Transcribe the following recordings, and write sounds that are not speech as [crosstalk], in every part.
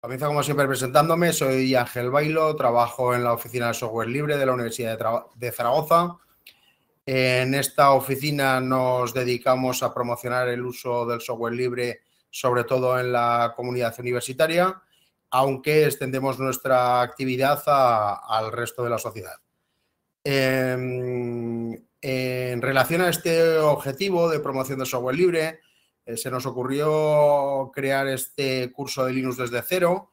Comienzo como siempre presentándome, soy Ángel Bailo, trabajo en la oficina de software libre de la Universidad de, de Zaragoza. En esta oficina nos dedicamos a promocionar el uso del software libre, sobre todo en la comunidad universitaria aunque extendemos nuestra actividad al resto de la sociedad. Em, en, relación a este objetivo de promoción de software libre, eh, se nos ocurrió crear este curso de Linux desde cero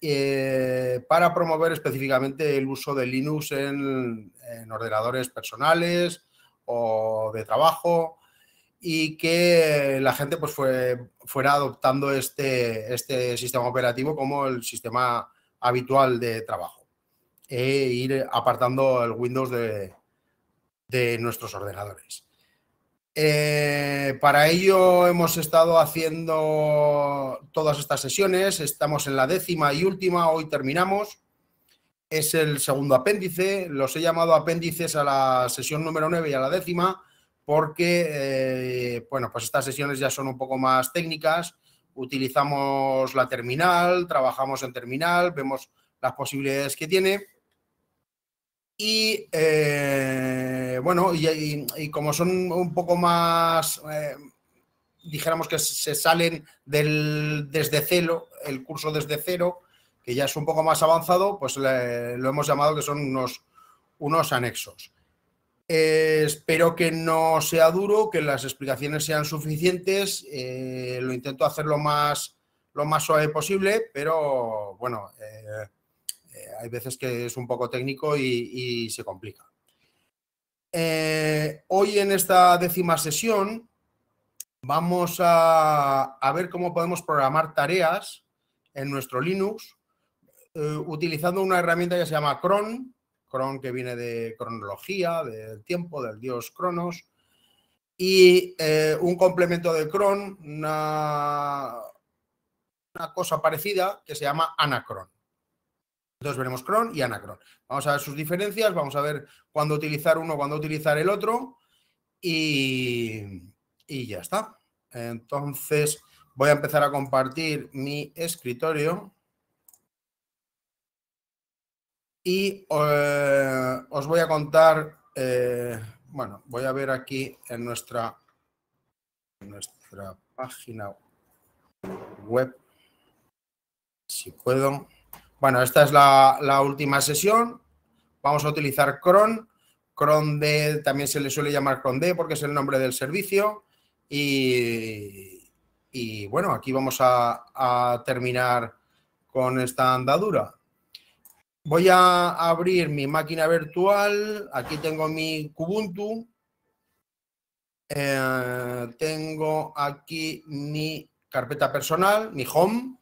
eh, para promover específicamente el uso de Linux en ordenadores personales o de trabajo y que la gente pues fuera adoptando este, este, sistema operativo como el sistema habitual de trabajo e ir apartando el Windows de, nuestros ordenadores. Eh, para ello hemos estado haciendo todas estas sesiones, estamos en la décima y última, hoy terminamos. Es el segundo apéndice, los he llamado apéndices a la sesión número 9 y a la décima, porque, eh, bueno, pues estas sesiones ya son un poco más técnicas, utilizamos la terminal, trabajamos en terminal, vemos las posibilidades que tiene. Y eh, bueno, y, como son un poco más, eh, dijéramos que se salen del, desde cero, el curso desde cero, que ya es un poco más avanzado, pues lo hemos llamado que son unos, unos anexos. Eh, espero que no sea duro, que las explicaciones sean suficientes. Eh, lo intento hacer lo más, lo más suave posible, pero bueno, eh, hay veces que es un poco técnico y, se complica. hoy en esta décima sesión vamos a, a, ver cómo podemos programar tareas en nuestro Linux utilizando una herramienta que se llama cron Cron que viene de cronología, del tiempo, del dios Cronos. Y eh, un complemento de Cron, una, una cosa parecida que se llama Anacron. Entonces veremos cron y anacron. Vamos a ver sus diferencias, vamos a ver cuándo utilizar uno, cuándo utilizar el otro y, y ya está. Entonces voy a empezar a compartir mi escritorio. Y eh, os voy a contar, eh, bueno, voy a ver aquí en nuestra, nuestra página web, si puedo. Bueno, esta es la, última sesión. Vamos a utilizar cron. Cron D también se le suele llamar cron D porque es el nombre del servicio. Y, y bueno, aquí vamos a terminar con esta andadura. Voy a abrir mi máquina virtual. Aquí tengo mi Kubuntu. Eh, tengo aquí mi carpeta personal, mi home.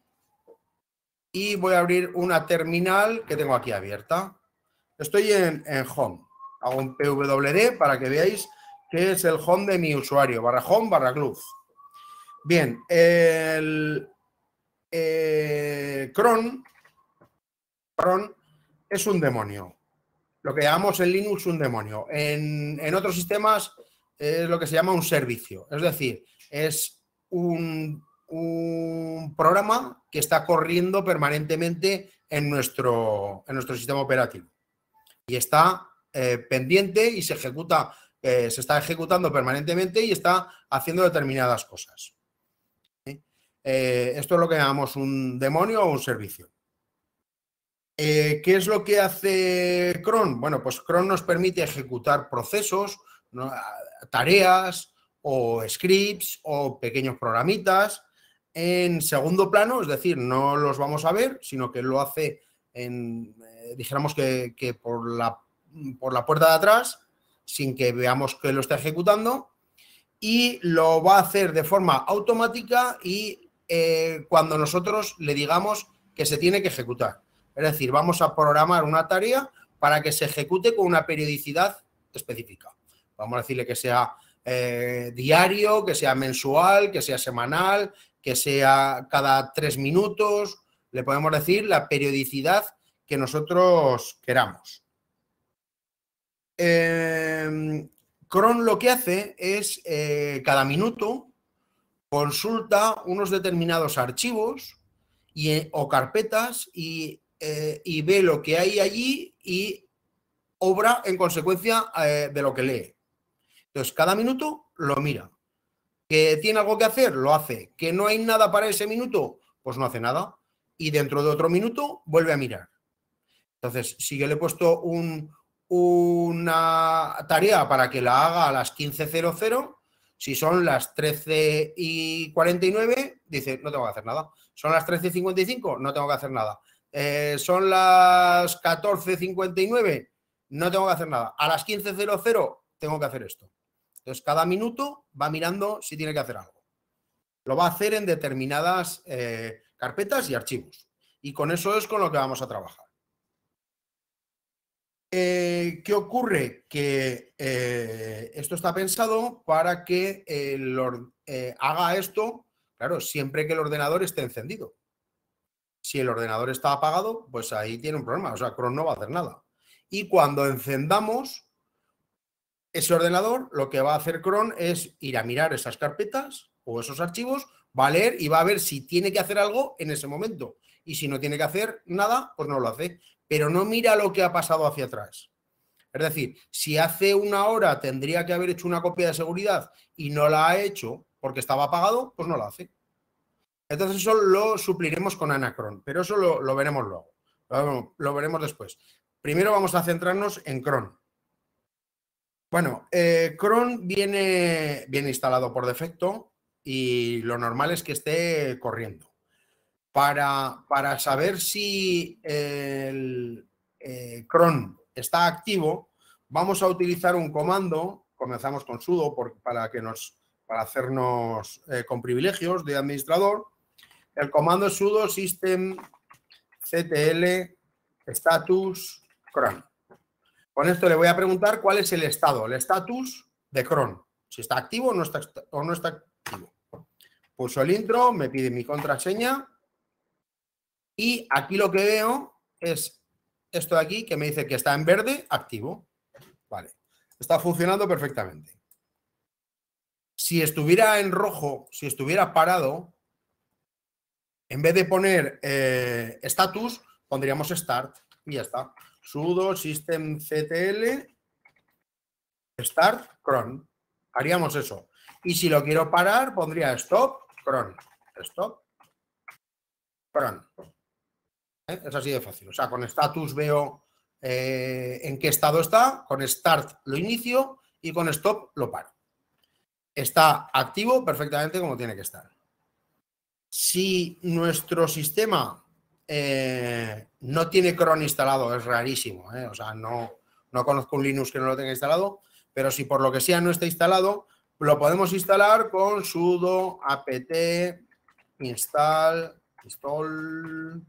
Y voy a abrir una terminal que tengo aquí abierta. Estoy en, home. Hago un pwd para que veáis que es el home de mi usuario, barra home, barra club. Bien, el eh, cron, cron es un demonio. Lo que llamamos en Linux un demonio. En, otros sistemas es lo que se llama un servicio. Es decir, es un, programa que está corriendo permanentemente en nuestro, nuestro sistema operativo. Y está eh, pendiente y se ejecuta, eh, se está ejecutando permanentemente y está haciendo determinadas cosas. Eh, esto es lo que llamamos un demonio o un servicio. Eh, ¿Qué es lo que hace cron? Bueno, pues cron nos permite ejecutar procesos, tareas o scripts o pequeños programitas en segundo plano, es decir, no los vamos a ver, sino que lo hace en, eh, dijéramos que, por, la, por la puerta de atrás, sin que veamos que lo está ejecutando, y lo va a hacer de forma automática y eh, cuando nosotros le digamos que se tiene que ejecutar. Es decir, vamos a programar una tarea para que se ejecute con una periodicidad específica. Vamos a decirle que sea eh, diario, que sea mensual, que sea semanal, que sea cada tres minutos. Le podemos decir la periodicidad que nosotros queramos. Eh, Cron lo que hace es eh, cada minuto consulta unos determinados archivos y, eh, o carpetas y eh, y ve lo que hay allí y obra en consecuencia eh, de lo que lee. Entonces, cada minuto lo mira. Que tiene algo que hacer, lo hace. Que no hay nada para ese minuto, pues no hace nada. Y dentro de otro minuto vuelve a mirar. Entonces, si yo le he puesto un, una tarea para que la haga a las 15.00, si son las 13.49 y dice, no tengo que hacer nada. Son las 13.55 no tengo que hacer nada. Eh, son las 14.59, no tengo que hacer nada. A las 15.00 tengo que hacer esto. Entonces, cada minuto va mirando si tiene que hacer algo. Lo va a hacer en determinadas eh, carpetas y archivos. Y con eso es con lo que vamos a trabajar. Eh, ¿Qué ocurre? Que esto está pensado para que haga esto, claro, siempre que el ordenador esté encendido. Si el ordenador está apagado, pues ahí tiene un problema. O sea, Chrome no va a hacer nada. Y cuando encendamos ese ordenador, lo que va a hacer cron es ir a mirar esas carpetas o esos archivos, va a leer y va a ver si tiene que hacer algo en ese momento. Y si no tiene que hacer nada, pues no lo hace. Pero no mira lo que ha pasado hacia atrás. Es decir, si hace una hora tendría que haber hecho una copia de seguridad y no la ha hecho porque estaba apagado, pues no la hace. Entonces eso lo supliremos con Anacron, pero eso lo, veremos luego, lo, veremos después. Primero vamos a centrarnos en cron. Bueno, eh, cron viene, instalado por defecto y lo normal es que esté corriendo. Para, saber si el eh, cron está activo, vamos a utilizar un comando, comenzamos con sudo para, que nos, para hacernos eh, con privilegios de administrador, el comando sudo systemctl status cron. Con esto le voy a preguntar cuál es el estado, el status de cron. Si está activo o no está, o no está activo. Pulso el intro, me pide mi contraseña. Y aquí lo que veo es esto de aquí que me dice que está en verde, activo. Vale. Está funcionando perfectamente. Si estuviera en rojo, si estuviera parado, en vez de poner eh, status, pondríamos start y ya está. sudo systemctl start cron. Haríamos eso. Y si lo quiero parar, pondría stop cron. Stop cron. ¿Eh? Es así de fácil. O sea, con status veo eh, en qué estado está, con start lo inicio y con stop lo paro. Está activo perfectamente como tiene que estar. Si nuestro sistema eh, no tiene cron instalado, es rarísimo, eh, o sea, no, conozco un Linux que no lo tenga instalado, pero si por lo que sea no está instalado, lo podemos instalar con sudo apt install install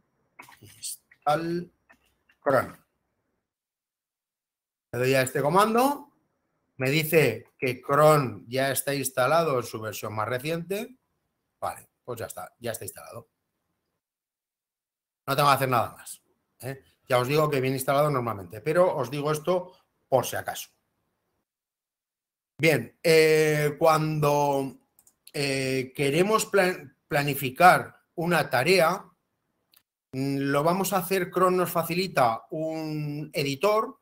install cron. Le doy a este comando, me dice que cron ya está instalado en su versión más reciente. Vale pues ya está, ya está instalado. No tengo que hacer nada más. ¿eh? Ya os digo que viene instalado normalmente, pero os digo esto por si acaso. Bien, eh, cuando eh, queremos planificar una tarea, mm, lo vamos a hacer, Cron nos facilita un editor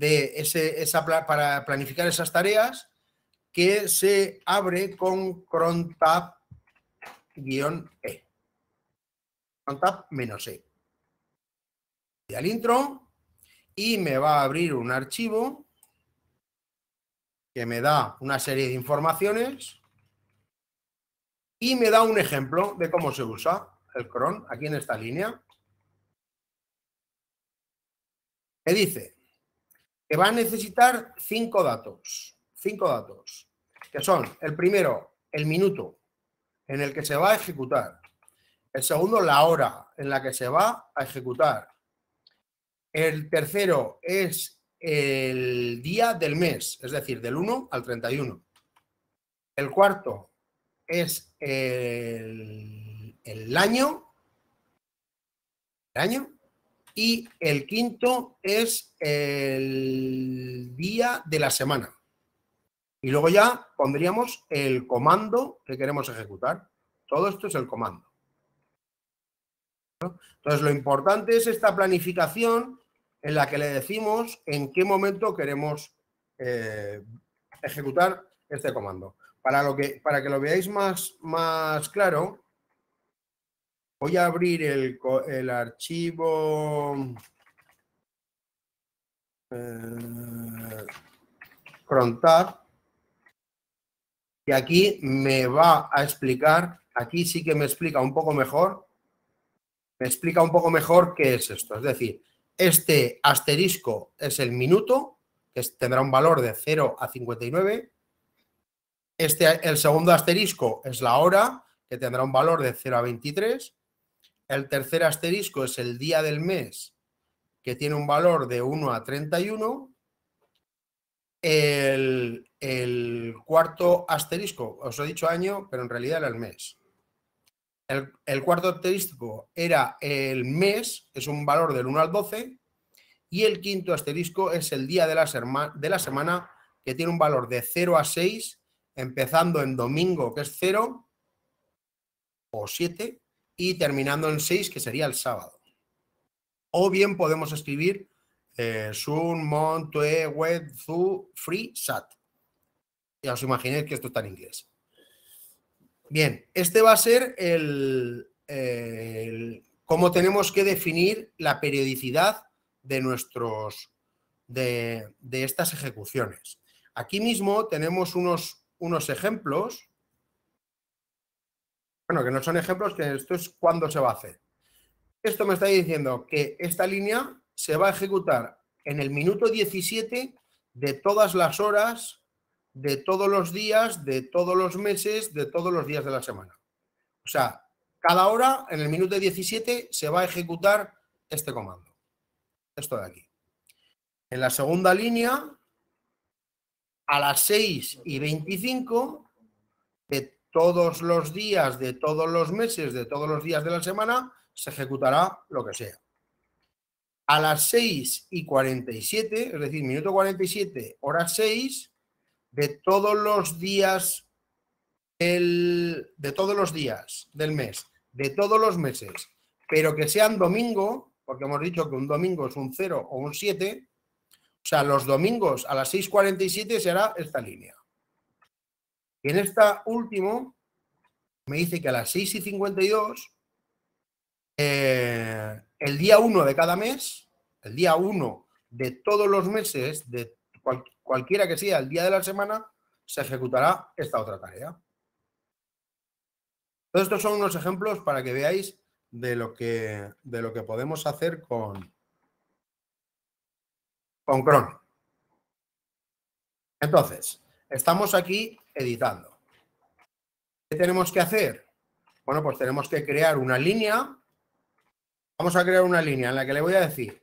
de esa, para planificar esas tareas que se abre con cron tab guión e menos e Y al intro. Y me va a abrir un archivo que me da una serie de informaciones y me da un ejemplo de cómo se usa el cron aquí en esta línea. Me dice que va a necesitar cinco datos, cinco datos, que son el primero, el minuto, en el que se va a ejecutar. El segundo, la hora en la que se va a ejecutar. El tercero es el día del mes, es decir, del 1 al 31. El cuarto es el, el año. El año. Y el quinto es el día de la semana. Y luego ya pondríamos el comando que queremos ejecutar. Todo esto es el comando. Entonces, lo importante es esta planificación en la que le decimos en qué momento queremos eh, ejecutar este comando. Para, lo que, para que lo veáis más, más claro, voy a abrir el, archivo eh, frontal que aquí me va a explicar, aquí sí que me explica un poco mejor, me explica un poco mejor qué es esto. Es decir, este asterisco es el minuto, que tendrá un valor de 0 a 59. Este, el segundo asterisco es la hora, que tendrá un valor de 0 a 23. El tercer asterisco es el día del mes, que tiene un valor de 1 a 31 el, cuarto asterisco, os he dicho año, pero en realidad era el mes. El, cuarto asterisco era el mes, es un valor del 1 al 12, y el quinto asterisco es el día de de la semana, que tiene un valor de 0 a 6, empezando en domingo, que es 0 o 7, y terminando en 6, que sería el sábado. O bien podemos escribir eh, Sun, Mon, Web, Zoo, Free, Sat. Ya os imaginéis que esto está en inglés. Bien, este va a ser el, cómo tenemos que definir la periodicidad de nuestros de, estas ejecuciones. Aquí mismo tenemos unos, unos ejemplos. Bueno, que no son ejemplos, que esto es cuándo se va a hacer. Esto me está diciendo que esta línea se va a ejecutar en el minuto 17 de todas las horas, de todos los días, de todos los meses, de todos los días de la semana. O sea, cada hora, en el minuto 17, se va a ejecutar este comando. Esto de aquí. En la segunda línea, a las 6 y 25 de todos los días, de todos los meses, de todos los días de la semana, se ejecutará lo que sea a las 6 y 47, es decir, minuto 47, hora 6, de todos los días, de todos los días del mes, de todos los meses, pero que sean domingo, porque hemos dicho que un domingo es un 0 o un 7, o sea, los domingos a las 6 47 será esta línea. Y en esta última, me dice que a las 6 52, eh, el día 1 de cada mes, el día 1 de todos los meses, de cualquiera que sea el día de la semana, se ejecutará esta otra tarea. estos son unos ejemplos para que veáis de lo que, de lo que podemos hacer con, con Chrome. Entonces, estamos aquí editando. ¿Qué tenemos que hacer? Bueno, pues tenemos que crear una línea Vamos a crear una línea en la que le voy a decir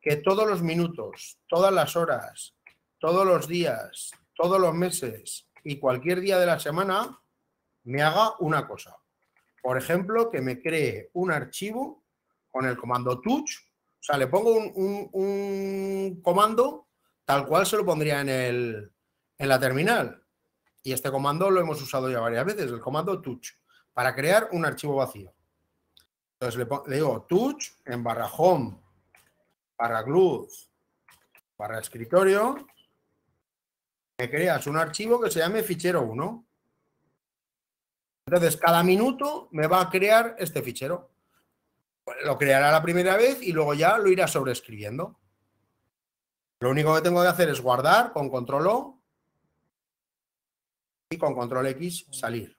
que todos los minutos, todas las horas, todos los días, todos los meses y cualquier día de la semana me haga una cosa. Por ejemplo, que me cree un archivo con el comando touch. O sea, le pongo un, comando tal cual se lo pondría en la terminal. Y este comando lo hemos usado ya varias veces, el comando touch, para crear un archivo vacío. Entonces le, digo touch en barra home, barra glues, barra escritorio. Me creas un archivo que se llame fichero 1. Entonces, cada minuto me va a crear este fichero. Lo creará la primera vez y luego ya lo irá sobreescribiendo. Lo único que tengo que hacer es guardar con control O y con control X salir.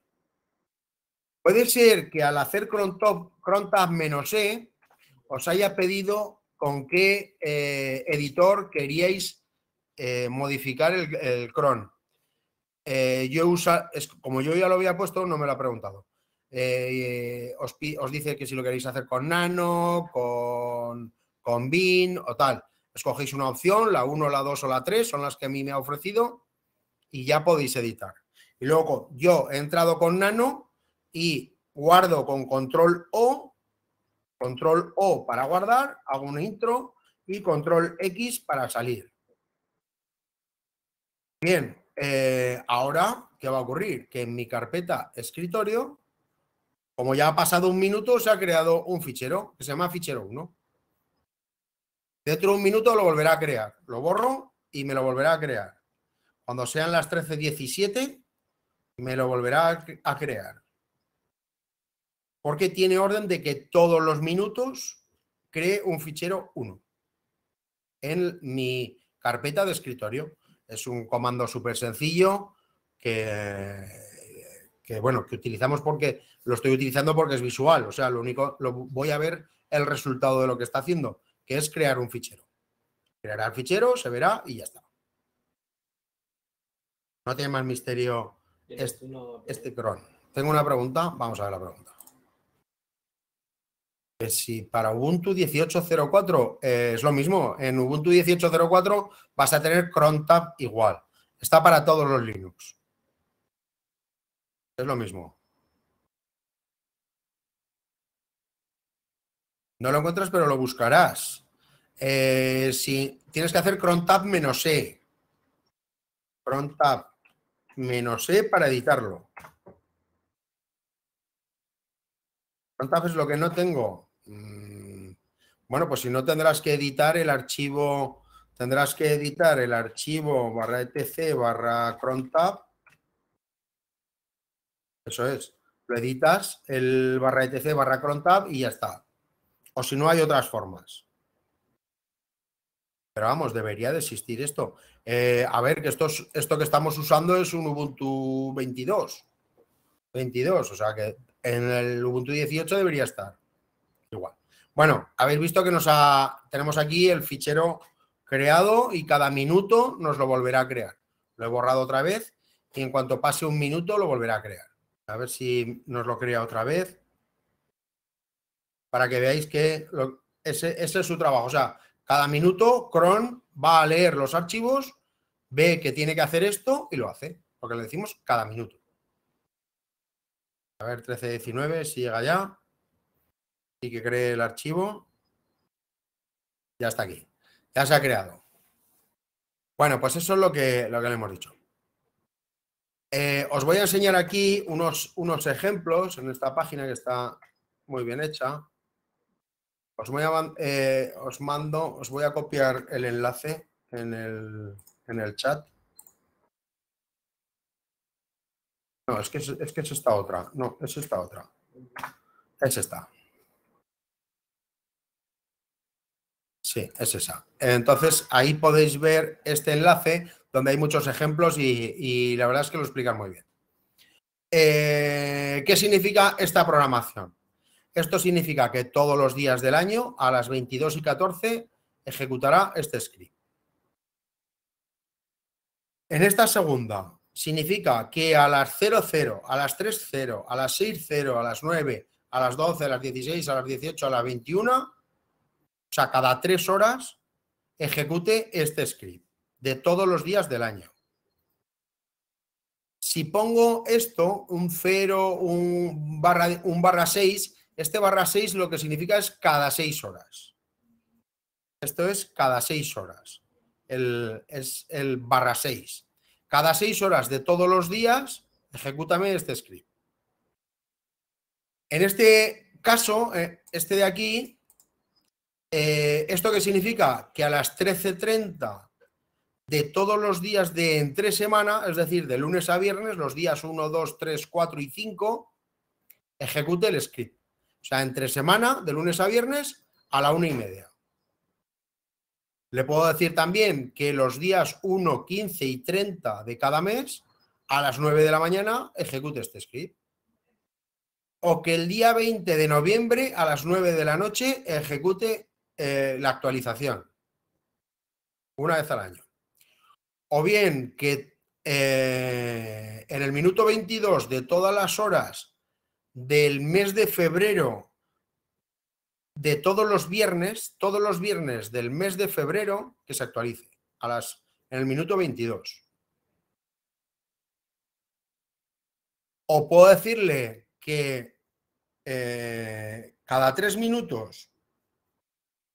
Puede ser que al hacer crontab menos E os haya pedido con qué eh, editor queríais eh, modificar el, cron. Eh, yo usa, como yo ya lo había puesto, no me lo ha preguntado. Os, dice que si lo queréis hacer con nano, con, con bin o tal. Escogéis una opción, la 1, la 2 o la 3, son las que a mí me ha ofrecido y ya podéis editar. Y luego yo he entrado con nano y guardo con control O, control O para guardar, hago un intro y control X para salir. Bien, eh, ahora, ¿qué va a ocurrir? Que en mi carpeta escritorio, como ya ha pasado un minuto, se ha creado un fichero que se llama fichero 1. Dentro de un minuto lo volverá a crear. Lo borro y me lo volverá a crear. Cuando sean las 13.17, me lo volverá a crear porque tiene orden de que todos los minutos cree un fichero 1 en mi carpeta de escritorio. Es un comando súper sencillo que, bueno, que utilizamos porque lo estoy utilizando porque es visual. O sea, lo único, lo, voy a ver el resultado de lo que está haciendo, que es crear un fichero. Creará el fichero, se verá y ya está. No tiene más misterio este cron. Tengo una pregunta, vamos a ver la pregunta. Eh, si para Ubuntu 18.04 eh, es lo mismo, en Ubuntu 18.04 vas a tener crontab igual. Está para todos los Linux. Es lo mismo. No lo encuentras, pero lo buscarás. Eh, si tienes que hacer crontab menos E. crontab menos E para editarlo. crontab es lo que no tengo. Mm, bueno, pues si no tendrás que editar el archivo, tendrás que editar el archivo barra etc barra crontab. Eso es. Lo editas el barra etc barra crontab y ya está. O si no, hay otras formas. Pero vamos, debería de existir esto. Eh, a ver, que esto, esto que estamos usando es un Ubuntu 22. 22, o sea que en el Ubuntu 18 debería estar. Igual. Bueno, habéis visto que nos ha, tenemos aquí el fichero creado y cada minuto nos lo volverá a crear. Lo he borrado otra vez y en cuanto pase un minuto lo volverá a crear. A ver si nos lo crea otra vez. Para que veáis que ese, es su trabajo. O sea, cada minuto cron va a leer los archivos, ve que tiene que hacer esto y lo hace. porque le decimos cada minuto. A ver, 1319, si llega ya y que cree el archivo. Ya está aquí. Ya se ha creado. Bueno, pues eso es lo que, que le hemos dicho. Eh, os voy a enseñar aquí unos, unos ejemplos en esta página que está muy bien hecha. Os, eh, os mando, os voy a copiar el enlace en el, chat. No, es que es, es que es esta otra. No, es esta otra. Es esta. Sí, es esa. Entonces ahí podéis ver este enlace donde hay muchos ejemplos y, la verdad es que lo explican muy bien. Eh, ¿Qué significa esta programación? Esto significa que todos los días del año a las 22 y 14 ejecutará este script. En esta segunda, significa que a las 00, a las 30, a las 60, a las 9, a las 12, a las 16, a las 18, a las 21, o sea, cada tres horas ejecute este script de todos los días del año. Si pongo esto, un 0, un barra, un barra 6, este barra 6 lo que significa es cada seis horas. Esto es cada seis horas. El, es el barra 6. Cada seis horas de todos los días, ejecútame este script. En este caso, eh, este de aquí, eh, ¿Esto qué significa? Que a las 13.30 de todos los días de entre semana, es decir, de lunes a viernes, los días 1, 2, 3, 4 y 5, ejecute el script. O sea, entre semana, de lunes a viernes, a la una y media. Le puedo decir también que los días 1, 15 y 30 de cada mes, a las 9 de la mañana, ejecute este script. O que el día 20 de noviembre, a las 9 de la noche, ejecute eh, la actualización. Una vez al año. O bien que eh, en el minuto 22 de todas las horas del mes de febrero, de todos los viernes, todos los viernes del mes de febrero, que se actualice a las, en el minuto 22. O puedo decirle que eh, cada tres minutos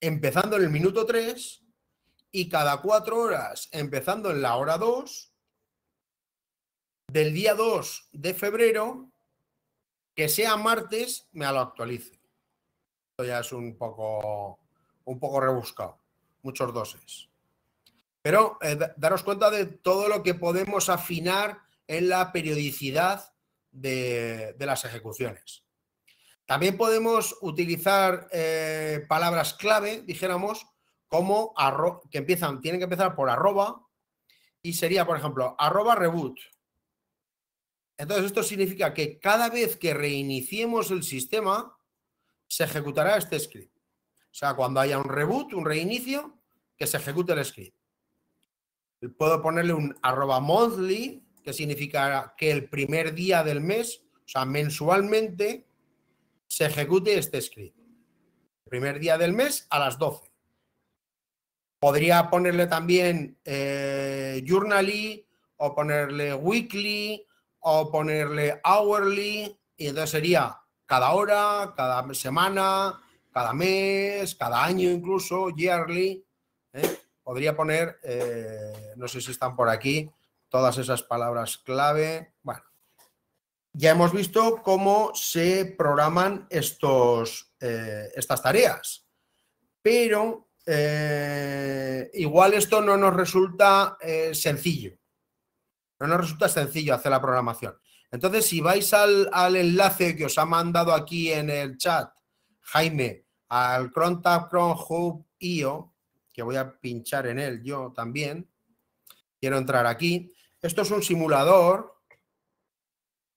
empezando en el minuto 3 y cada cuatro horas, empezando en la hora 2, del día 2 de febrero, que sea martes, me lo actualice. Esto ya es un poco, un poco rebuscado, muchos doses. Pero eh, daros cuenta de todo lo que podemos afinar en la periodicidad de las ejecuciones. También podemos utilizar eh, palabras clave, dijéramos, como que empiezan, tienen que empezar por arroba y sería, por ejemplo, arroba reboot. Entonces, esto significa que cada vez que reiniciemos el sistema, se ejecutará este script. O sea, cuando haya un reboot, un reinicio, que se ejecute el script. Puedo ponerle un arroba monthly, que significará que el primer día del mes, o sea, mensualmente, se ejecute este script. El primer día del mes a las 12. Podría ponerle también eh, o ponerle weekly o ponerle hourly y entonces sería cada hora, cada semana, cada mes, cada año incluso, yearly. ¿eh? Podría poner, eh, no sé si están por aquí, todas esas palabras clave. Bueno, ya hemos visto cómo se programan estos, eh, estas tareas, pero eh, igual esto no nos resulta eh, sencillo. No nos resulta sencillo hacer la programación. Entonces, si vais al, enlace que os ha mandado aquí en el chat, Jaime, al Crontab Cron IO, que voy a pinchar en él yo también, quiero entrar aquí. Esto es un simulador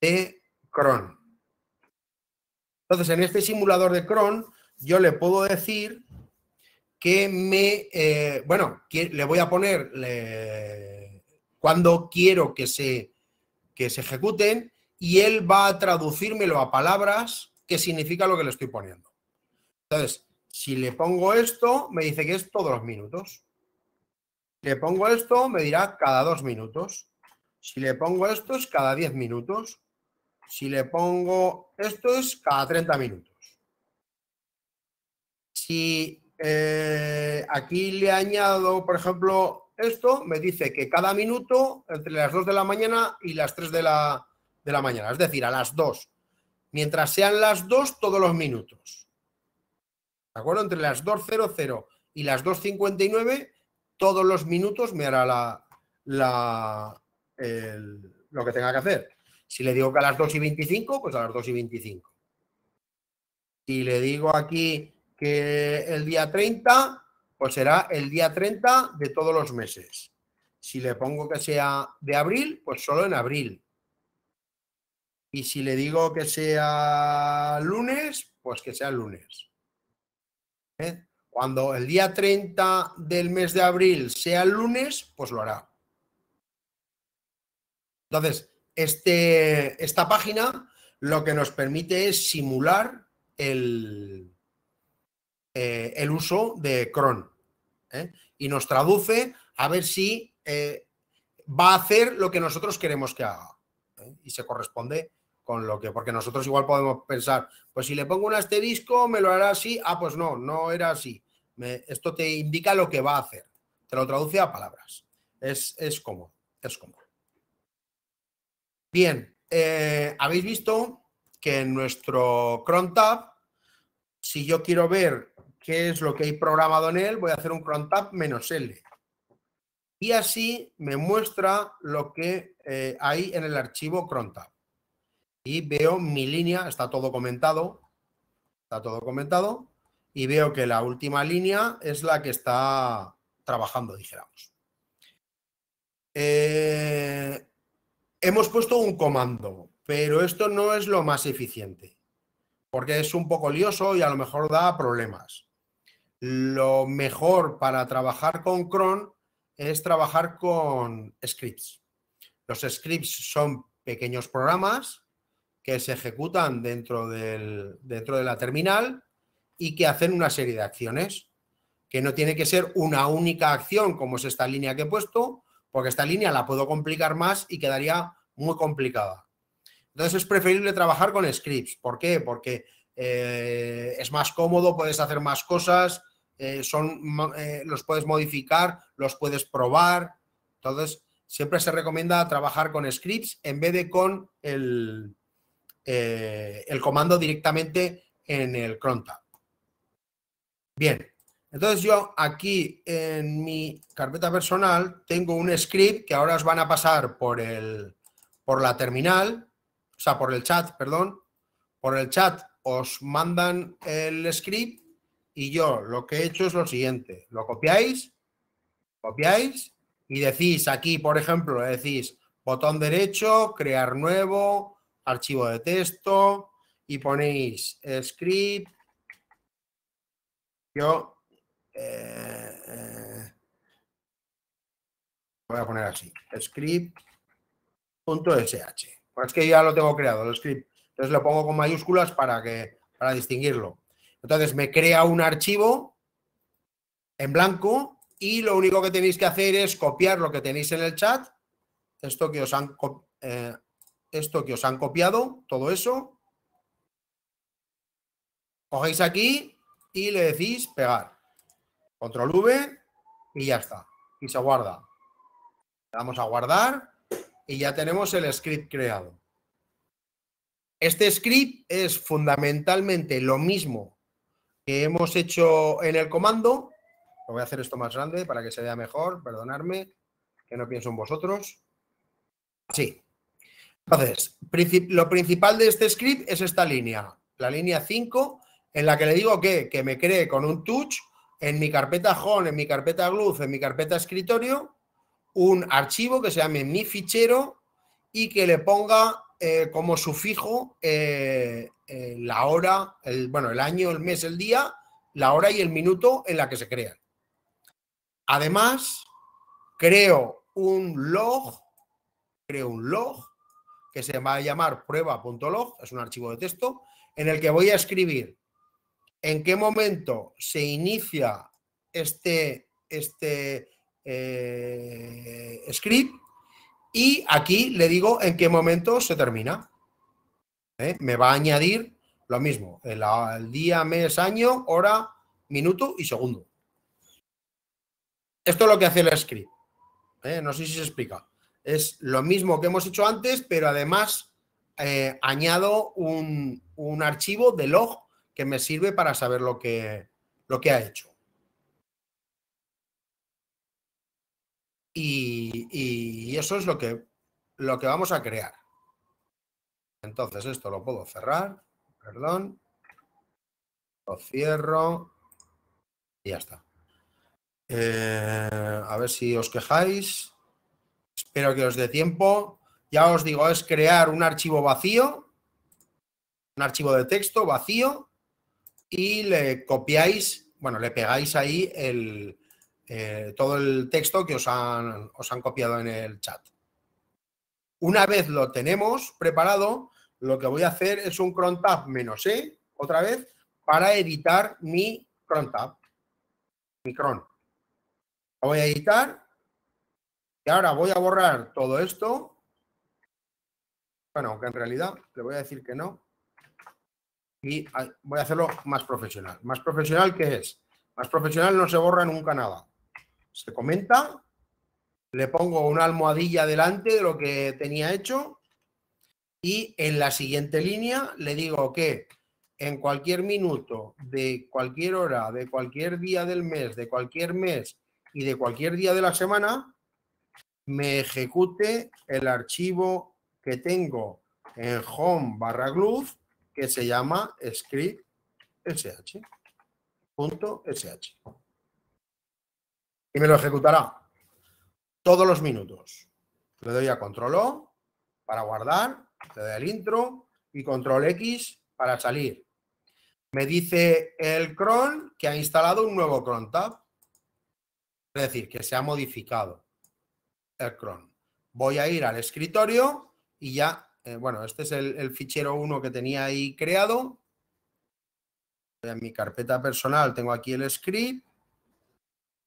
de cron. Entonces, en este simulador de cron, yo le puedo decir que me, eh, bueno, le voy a poner cuando quiero que se, que se ejecuten y él va a traducírmelo a palabras que significa lo que le estoy poniendo. Entonces, si le pongo esto, me dice que es todos los minutos. Si le pongo esto, me dirá cada dos minutos. Si le pongo esto, es cada diez minutos. Si le pongo, esto es cada 30 minutos. Si eh, aquí le añado, por ejemplo, esto, me dice que cada minuto entre las 2 de la mañana y las 3 de la, de la mañana, es decir, a las 2. Mientras sean las 2 todos los minutos. ¿De acuerdo? Entre las 2.00 y las 2.59 todos los minutos me hará la, lo que tenga que hacer. Si le digo que a las 2 y 25, pues a las 2 y 25. Si le digo aquí que el día 30, pues será el día 30 de todos los meses. Si le pongo que sea de abril, pues solo en abril. Y si le digo que sea lunes, pues que sea lunes. ¿Eh? Cuando el día 30 del mes de abril sea lunes, pues lo hará. Entonces, este, esta página lo que nos permite es simular el, eh, el uso de cron. ¿eh? Y nos traduce a ver si eh, va a hacer lo que nosotros queremos que haga. Y se corresponde con lo que, porque nosotros igual podemos pensar, pues si le pongo un asterisco, me lo hará así. Ah, pues no, no era así. esto te indica lo que va a hacer. Te lo traduce a palabras. Es, es cómodo, es cómodo. Bien, eh, habéis visto que en nuestro crontab, si yo quiero ver qué es lo que hay programado en él, voy a hacer un crontab menos L. Y así me muestra lo que eh, hay en el archivo crontab. Y veo mi línea, está todo comentado, está todo comentado, y veo que la última línea es la que está trabajando, dijéramos. Eh, hemos puesto un comando, pero esto no es lo más eficiente, porque es un poco lioso y a lo mejor da problemas. Lo mejor para trabajar con cron es trabajar con scripts. Los scripts son pequeños programas que se ejecutan dentro, del, dentro de la terminal y que hacen una serie de acciones, que no tiene que ser una única acción como es esta línea que he puesto, porque esta línea la puedo complicar más y quedaría muy complicada. Entonces es preferible trabajar con scripts. ¿Por qué? Porque eh, es más cómodo, puedes hacer más cosas, eh, son, eh, los puedes modificar, los puedes probar. Entonces, siempre se recomienda trabajar con scripts en vez de con el, el comando directamente en el crontab. Bien, entonces yo aquí en mi carpeta personal tengo un script que ahora os van a pasar por, el, por la terminal, o sea, por el chat, perdón. Por el chat os mandan el script y yo lo que he hecho es lo siguiente. Lo copiáis, copiáis y decís aquí, por ejemplo, decís botón derecho, crear nuevo, archivo de texto y ponéis script. Yo eh, eh, voy a poner así, script.sh. es que ya lo tengo creado, el script. Entonces lo pongo con mayúsculas para, que, para distinguirlo. Entonces me crea un archivo en blanco y lo único que tenéis que hacer es copiar lo que tenéis en el chat, esto que os eh, esto que os han copiado, todo eso. Cogéis aquí y le decís pegar. Control V y ya está. Y se guarda. Vamos a guardar y ya tenemos el script creado. Este script es fundamentalmente lo mismo que hemos hecho en el comando. Lo voy a hacer esto más grande para que se vea mejor, perdonadme, que no pienso en vosotros. Sí. Entonces, lo principal de este script es esta línea, la línea 5, en la que le digo que, que me cree con un touch en mi carpeta home, en mi carpeta luz, en mi carpeta escritorio, un archivo que se llame mi fichero y que le ponga eh, como sufijo eh, eh, la hora, el, bueno, el año, el mes, el día, la hora y el minuto en la que se crean. Además, creo un log, creo un log que se va a llamar prueba.log, es un archivo de texto, en el que voy a escribir en qué momento se inicia este, este eh, script y aquí le digo en qué momento se termina. ¿eh? Me va a añadir lo mismo, el, día, mes, año, hora, minuto y segundo. Esto es lo que hace el script. ¿eh? No sé si se explica. Es lo mismo que hemos hecho antes, pero además añado un, un, archivo de log que me sirve para saber lo que, lo que ha hecho. Y, eso es lo que, lo que vamos a crear. Entonces esto lo puedo cerrar, perdón, lo cierro y ya está. Eh, a ver si os quejáis. Espero que os dé tiempo. Ya os digo, es crear un archivo vacío, un archivo de texto vacío y le copiáis, bueno, le pegáis ahí el, eh, todo el texto que os han, os han copiado en el chat. Una vez lo tenemos preparado, lo que voy a hacer es un cron tab menos E, otra vez, para editar mi cron tab, mi cron. Lo voy a editar y ahora voy a borrar todo esto. Bueno, aunque en realidad le voy a decir que no y ah, voy a hacerlo más profesional. ¿Más profesional qué es? Más profesional no se borra nunca nada. Se comenta, le pongo una almohadilla delante de lo que tenía hecho y en la siguiente línea le digo que en cualquier minuto, de cualquier hora, de cualquier día del mes, de cualquier mes y de cualquier día de la semana, me ejecute el archivo que tengo en home barra glue que se llama script sh. Y me lo ejecutará todos los minutos. Le doy a control O para guardar, le doy al intro y control X para salir. Me dice el cron que ha instalado un nuevo cron tab. Es decir, que se ha modificado el cron. Voy a ir al escritorio y ya eh, bueno, este es el, fichero 1 que tenía ahí creado. En mi carpeta personal tengo aquí el script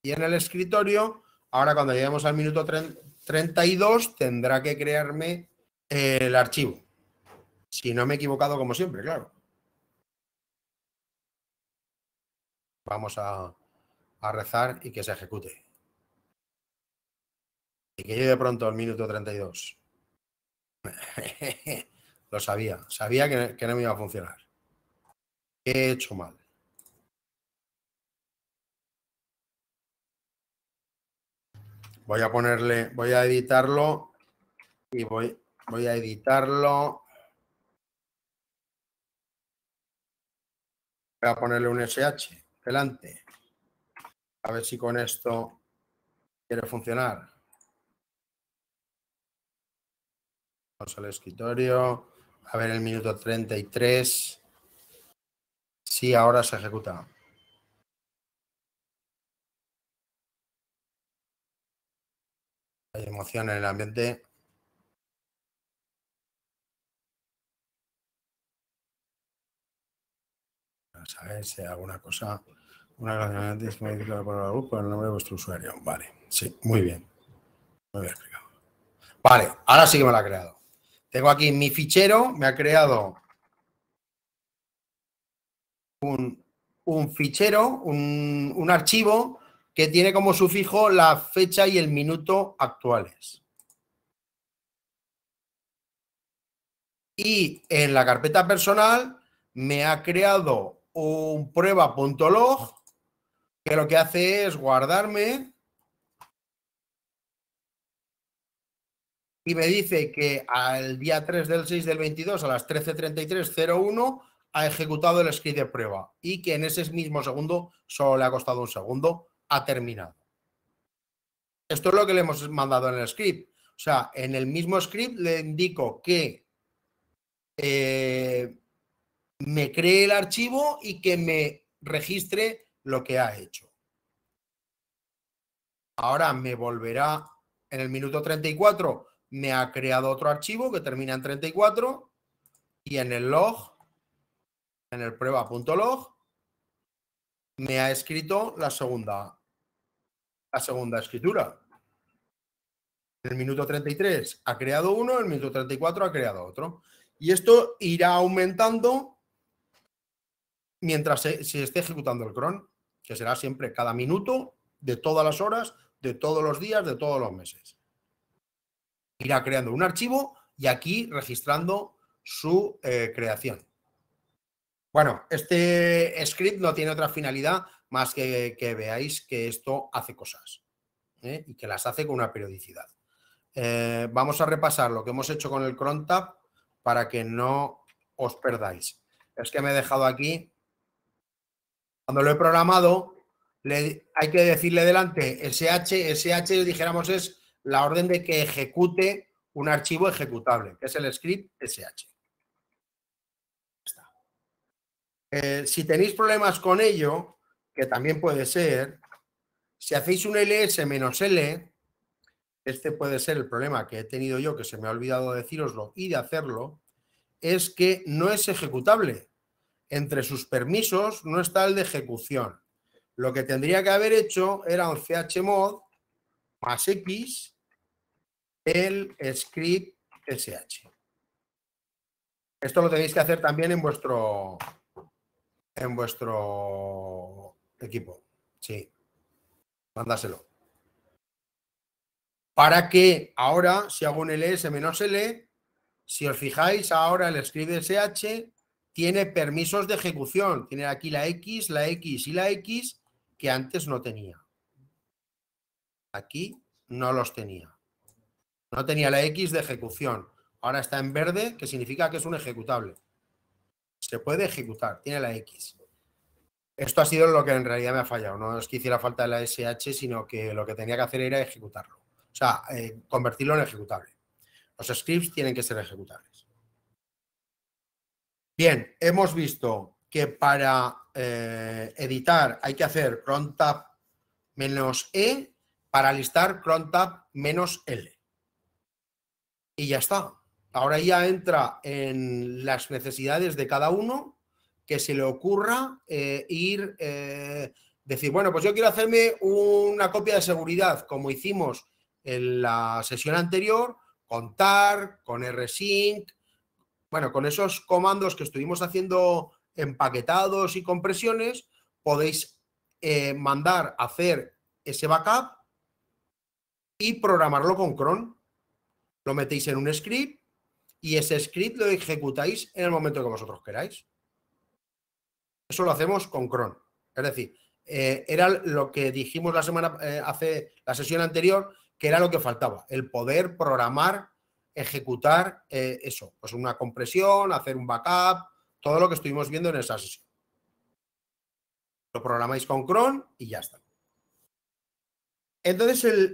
y en el escritorio, ahora cuando lleguemos al minuto 32 tendrá que crearme eh, el archivo. Si no me he equivocado como siempre, claro. Vamos a, a rezar y que se ejecute. Y que llegue pronto al minuto 32. [laughs] Lo sabía, sabía que, no me iba a funcionar. he hecho mal? Voy a ponerle, voy a editarlo y voy, voy a editarlo. Voy a ponerle un SH delante. A ver si con esto quiere funcionar. Vamos al escritorio. A ver el minuto 33. Sí, ahora se ejecuta. Hay emoción en el ambiente. a ver si hay alguna cosa. Una relación antes que me por el grupo, el nombre de vuestro usuario. Vale, sí, muy bien. Muy bien explicado. Vale, ahora sí que me lo ha creado. Tengo aquí mi fichero, me ha creado un, fichero, un, un archivo que tiene como sufijo la fecha y el minuto actuales. Y en la carpeta personal me ha creado un prueba.log que lo que hace es guardarme y me dice que al día 3 del 6 del 22 a las 13.33.01 ha ejecutado el script de prueba y que en ese mismo segundo, solo le ha costado un segundo, ha terminado. Esto es lo que le hemos mandado en el script. O sea, en el mismo script le indico que eh, me cree el archivo y que me registre lo que ha hecho. Ahora me volverá en el minuto 34 me ha creado otro archivo que termina en 34 y en el log, en el prueba.log, me ha escrito la segunda, la segunda escritura. En el minuto 33 ha creado uno, en el minuto 34 ha creado otro. Y esto irá aumentando mientras se, se esté ejecutando el cron, que será siempre cada minuto de todas las horas, de todos los días, de todos los meses irá creando un archivo y aquí registrando su eh, creación. Bueno, este script no tiene otra finalidad más que que veáis que esto hace cosas ¿eh? y que las hace con una periodicidad. Eh, vamos a repasar lo que hemos hecho con el cron tab para que no os perdáis. Es que me he dejado aquí. Cuando lo he programado, hay que decirle delante SH, SH, dijéramos es la orden de que ejecute un archivo ejecutable, que es el script SH. Eh, si tenéis problemas con ello, que también puede ser, si hacéis un ls-l, este puede ser el problema que he tenido yo, que se me ha olvidado deciroslo y de hacerlo, es que no es ejecutable. Entre sus permisos no está el de ejecución. Lo que tendría que haber hecho era un chmod más x el script sh. Esto lo tenéis que hacer también en vuestro, en vuestro equipo. Sí, mándaselo. Para que ahora, si hago un ls-l, si os fijáis, ahora el script sh tiene permisos de ejecución. Tiene aquí la X, la X y la X que antes no tenía. Aquí no los tenía. No tenía la X de ejecución. Ahora está en verde, que significa que es un ejecutable. Se puede ejecutar, tiene la X. Esto ha sido lo que en realidad me ha fallado. No es que hiciera falta la SH, sino que lo que tenía que hacer era ejecutarlo. O sea, eh, convertirlo en ejecutable. Los scripts tienen que ser ejecutables. Bien, hemos visto que para eh, editar hay que hacer crontab menos E para listar crontab menos L y ya está. Ahora ya entra en las necesidades de cada uno que se le ocurra eh, ir, eh, decir, bueno, pues yo quiero hacerme una copia de seguridad, como hicimos en la sesión anterior, con TAR, con RSync, bueno, con esos comandos que estuvimos haciendo empaquetados y compresiones, podéis eh, mandar a hacer ese backup y programarlo con cron. Lo metéis en un script y ese script lo ejecutáis en el momento que vosotros queráis. Eso lo hacemos con cron. Es decir, eh, era lo que dijimos la semana, eh, hace la sesión anterior, que era lo que faltaba, el poder programar, ejecutar eh, eso, pues una compresión, hacer un backup, todo lo que estuvimos viendo en esa sesión. Lo programáis con cron y ya está. Entonces,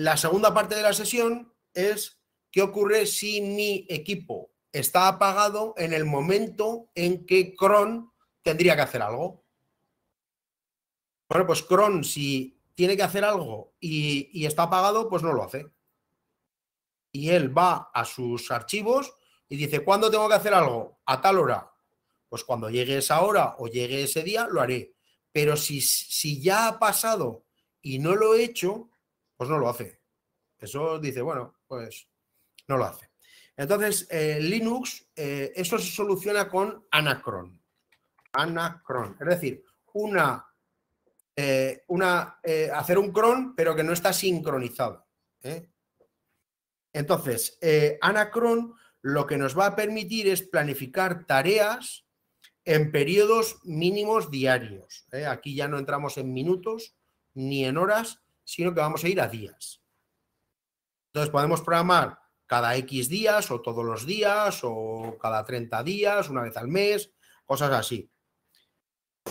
la segunda parte de la sesión es qué ocurre si mi equipo está apagado en el momento en que cron tendría que hacer algo. Bueno, pues cron si tiene que hacer algo y, está apagado, pues no lo hace. Y él va a sus archivos y dice, ¿cuándo tengo que hacer algo? A tal hora. Pues cuando llegue esa hora o llegue ese día, lo haré. Pero si ya ha pasado y no lo he hecho, pues no lo hace. Eso dice, bueno, pues no lo hace. Entonces, eh, Linux, eh, eso se soluciona con Anacron. Anacron, es decir, una, eh, una hacer un cron, pero que no está sincronizado. Entonces, Anacron lo que nos va a permitir es planificar tareas en periodos mínimos diarios. Aquí ya no entramos en minutos ni en horas, sino que vamos a ir a días. Entonces podemos programar cada X días o todos los días o cada 30 días, una vez al mes, cosas así.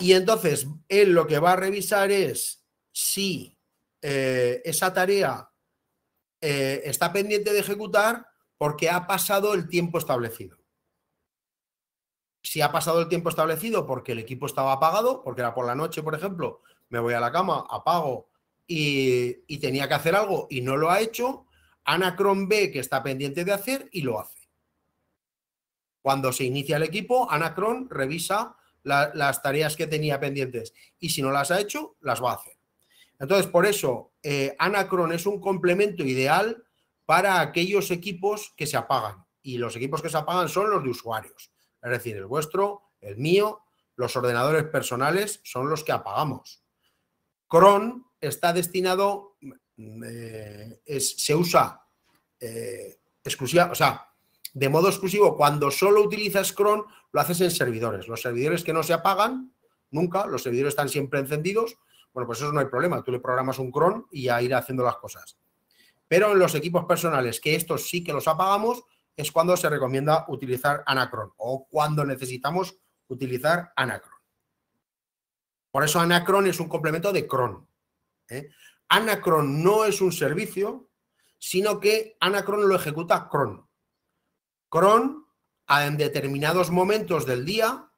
Y entonces él lo que va a revisar es si eh, esa tarea eh, está pendiente de ejecutar porque ha pasado el tiempo establecido. Si ha pasado el tiempo establecido porque el equipo estaba apagado, porque era por la noche, por ejemplo, me voy a la cama, apago y tenía que hacer algo y no lo ha hecho, Anacron ve que está pendiente de hacer y lo hace. Cuando se inicia el equipo, Anacron revisa las tareas que tenía pendientes y si no las ha hecho, las va a hacer. Entonces, por eso, eh, Anacron es un complemento ideal para aquellos equipos que se apagan. Y los equipos que se apagan son los de usuarios. Es decir, el vuestro, el mío, los ordenadores personales son los que apagamos. Cron está destinado, eh, se usa eh, exclusiva, o sea, de modo exclusivo, cuando solo utilizas cron, lo haces en servidores. Los servidores que no se apagan nunca, los servidores están siempre encendidos, bueno, pues eso no hay problema, tú le programas un cron y a ir haciendo las cosas. Pero en los equipos personales, que estos sí que los apagamos, es cuando se recomienda utilizar Anacron o cuando necesitamos utilizar Anacron. Por eso Anacron es un complemento de cron. Anacron no es un servicio, sino que Anacron lo ejecuta Cron. Cron, en determinados momentos del día,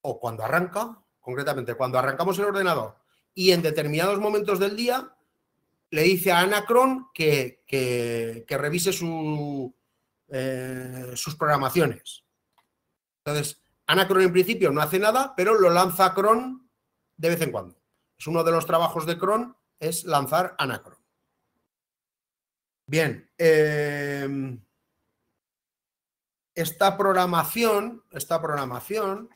o cuando arranca, concretamente, cuando arrancamos el ordenador, y en determinados momentos del día, le dice a Anacron que, revise eh, sus programaciones. Entonces, Anacron en principio no hace nada, pero lo lanza Cron de vez en cuando. Es uno de los trabajos de Cron es lanzar Anacron. Bien, em, esta programación, esta programación,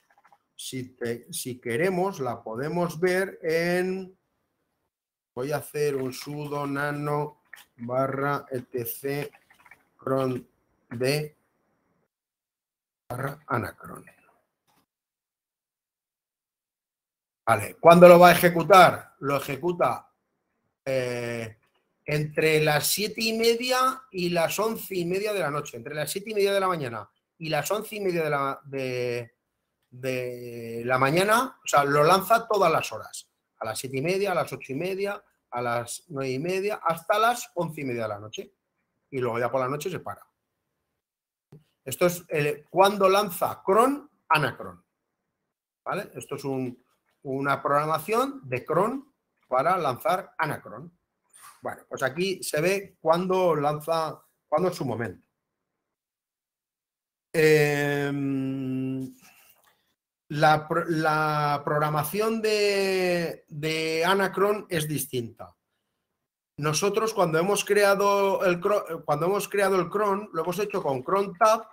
si, si queremos, la podemos ver en, voy a hacer un sudo nano barra etc cron de barra anacron. Vale, ¿cuándo lo va a ejecutar? Lo ejecuta eh, entre las siete y media y las once y media de la noche, entre las siete y media de la mañana y las once y media de la, la mañana, o sea, lo lanza todas las horas, a las siete y media, a las ocho y media, a las nueve y media, hasta las once y media de la noche. Y luego ya por la noche se para. Esto es cuando lanza cron, anacron. ¿Vale? Esto es un, una programación de cron para lanzar Anacron. Bueno, pues aquí se ve cuándo lanza, cuándo es su momento. Em, la, programación de, Anacron es distinta. Nosotros cuando hemos creado el cuando hemos creado el cron lo hemos hecho con cron tab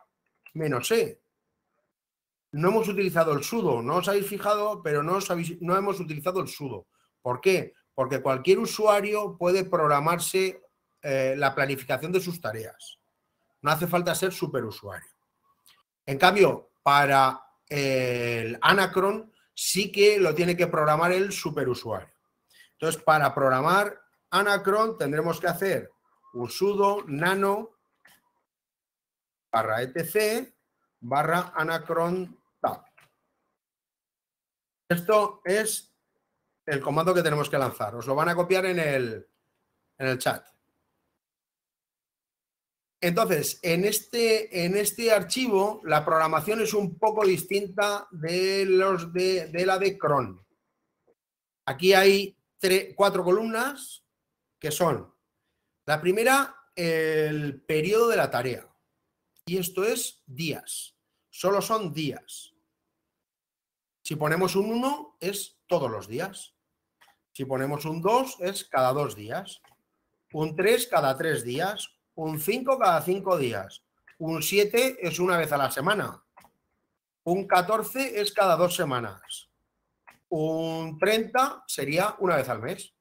menos e. No hemos utilizado el sudo, no os habéis fijado, pero no hemos utilizado el sudo. ¿Por qué? Porque cualquier usuario puede programarse eh, la planificación de sus tareas. No hace falta ser superusuario. En cambio, para el Anacron sí que lo tiene que programar el superusuario. Entonces, para programar Anacron tendremos que hacer usudo nano barra etc barra anacron tab. Esto es el comando que tenemos que lanzar. Os lo van a copiar en el, chat. Entonces, en este, en este archivo, la programación es un poco distinta de, los de, la de cron. Aquí hay cuatro columnas que son, la primera, el periodo de la tarea. Y esto es días. Solo son días. Si ponemos un 1, es todos los días. Si ponemos un 2 es cada dos días, un 3 cada tres días, un 5 cada cinco días, un 7 es una vez a la semana, un 14 es cada dos semanas, un 30 sería una vez al mes,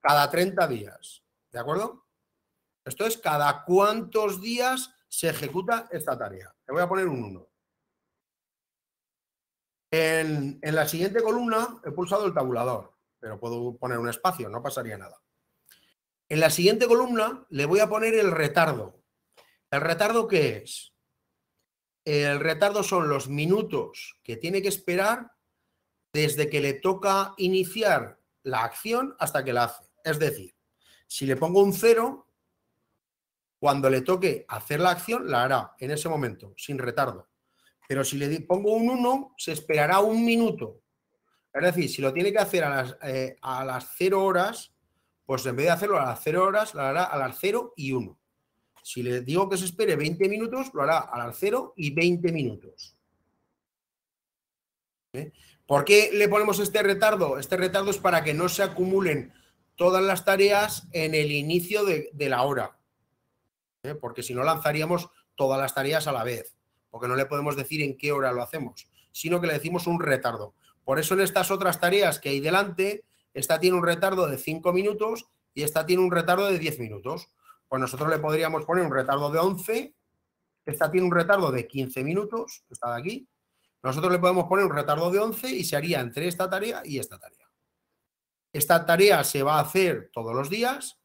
cada 30 días, ¿de acuerdo? Esto es cada cuántos días se ejecuta esta tarea. Te voy a poner un 1. en la siguiente columna he pulsado el tabulador pero puedo poner un espacio, no pasaría nada. En la siguiente columna le voy a poner el retardo. ¿El retardo qué es? El retardo son los minutos que tiene que esperar desde que le toca iniciar la acción hasta que la hace. Es decir, si le pongo un cero, cuando le toque hacer la acción, la hará en ese momento, sin retardo. Pero si le pongo un 1, se esperará un minuto es decir, si lo tiene que hacer a las, 0 eh, horas, pues en vez de hacerlo a las 0 horas, lo hará a las 0 y 1. Si le digo que se espere 20 minutos, lo hará a las 0 y 20 minutos. ¿Eh? ¿Por qué le ponemos este retardo? Este retardo es para que no se acumulen todas las tareas en el inicio de, la hora. ¿Eh? Porque si no lanzaríamos todas las tareas a la vez. Porque no le podemos decir en qué hora lo hacemos, sino que le decimos un retardo. Por eso en estas otras tareas que hay delante, esta tiene un retardo de 5 minutos y esta tiene un retardo de 10 minutos. Pues nosotros le podríamos poner un retardo de 11, esta tiene un retardo de 15 minutos, está de aquí. Nosotros le podemos poner un retardo de 11 y se haría entre esta tarea y esta tarea. Esta tarea se va a hacer todos los días.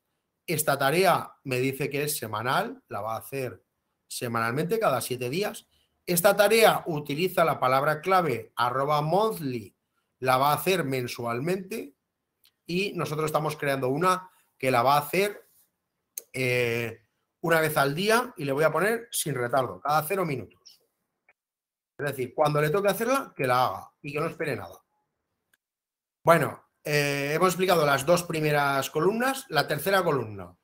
Esta tarea me dice que es semanal, la va a hacer semanalmente cada 7 días. Esta tarea utiliza la palabra clave arroba monthly, la va a hacer mensualmente y nosotros estamos creando una que la va a hacer eh, una vez al día y le voy a poner sin retardo, cada cero minutos. Es decir, cuando le toque hacerla, que la haga y que no espere nada. Bueno, eh, hemos explicado las dos primeras columnas. La tercera columna.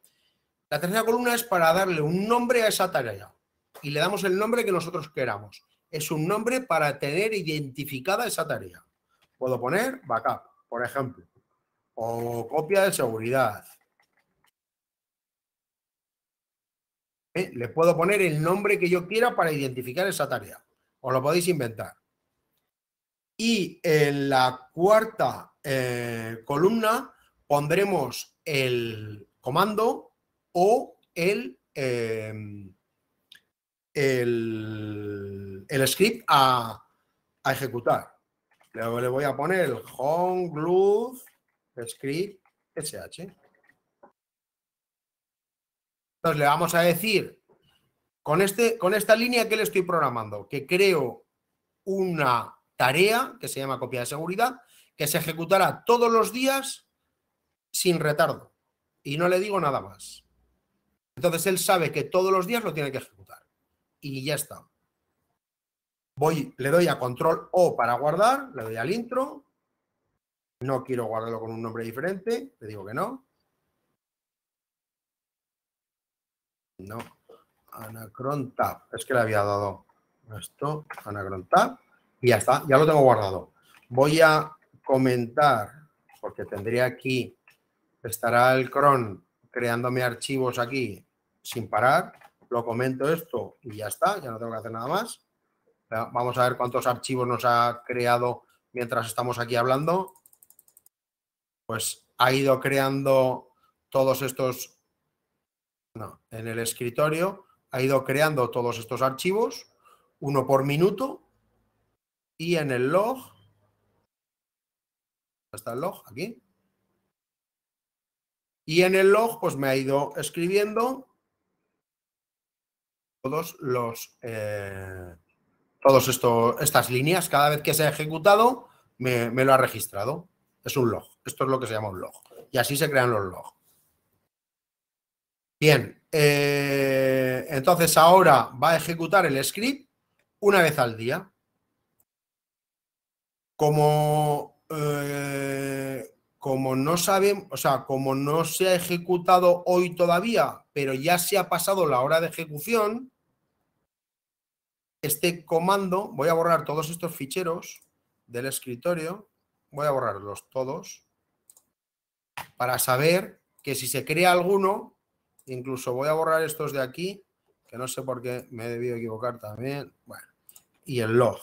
La tercera columna es para darle un nombre a esa tarea y le damos el nombre que nosotros queramos. Es un nombre para tener identificada esa tarea. Puedo poner backup, por ejemplo, o copia de seguridad. Eh, le puedo poner el nombre que yo quiera para identificar esa tarea. Os lo podéis inventar. Y en la cuarta eh, columna pondremos el comando o el... Eh, el, script a, ejecutar. Le, voy a poner el home glue script sh. Entonces le vamos a decir, con, este, con esta línea que le estoy programando, que creo una tarea que se llama copia de seguridad, que se ejecutará todos los días sin retardo. Y no le digo nada más. Entonces él sabe que todos los días lo tiene que ejecutar y ya está. Voy, le doy a control O para guardar, le doy al intro. No quiero guardarlo con un nombre diferente, le digo que no. No, Anacron Tab, es que le había dado esto, Anacron Tab, y ya está, ya lo tengo guardado. Voy a comentar, porque tendría aquí, estará el cron creándome archivos aquí sin parar lo comento esto y ya está, ya no tengo que hacer nada más. Vamos a ver cuántos archivos nos ha creado mientras estamos aquí hablando. Pues ha ido creando todos estos, no, en el escritorio, ha ido creando todos estos archivos, uno por minuto, y en el log, está el log? Aquí. Y en el log, pues me ha ido escribiendo todos los eh, todos estas líneas, cada vez que se ha ejecutado, me, lo ha registrado. Es un log. Esto es lo que se llama un log. Y así se crean los logs. Bien, eh, entonces ahora va a ejecutar el script una vez al día. Como, eh, como no saben, o sea, como no se ha ejecutado hoy todavía, pero ya se ha pasado la hora de ejecución, este comando, voy a borrar todos estos ficheros del escritorio, voy a borrarlos todos, para saber que si se crea alguno, incluso voy a borrar estos de aquí, que no sé por qué me he debido equivocar también, bueno, y el log,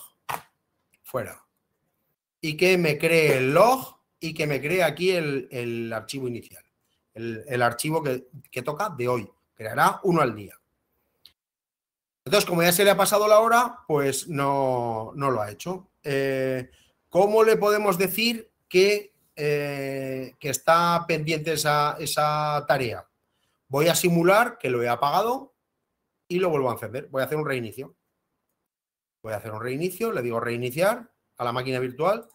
fuera. Y que me cree el log y que me cree aquí el, archivo inicial, el, archivo que, que toca de hoy, creará uno al día. Entonces, como ya se le ha pasado la hora, pues no, no lo ha hecho. Eh, ¿Cómo le podemos decir que, eh, que está pendiente esa, esa, tarea? Voy a simular que lo he apagado y lo vuelvo a encender. Voy a hacer un reinicio. Voy a hacer un reinicio, le digo reiniciar a la máquina virtual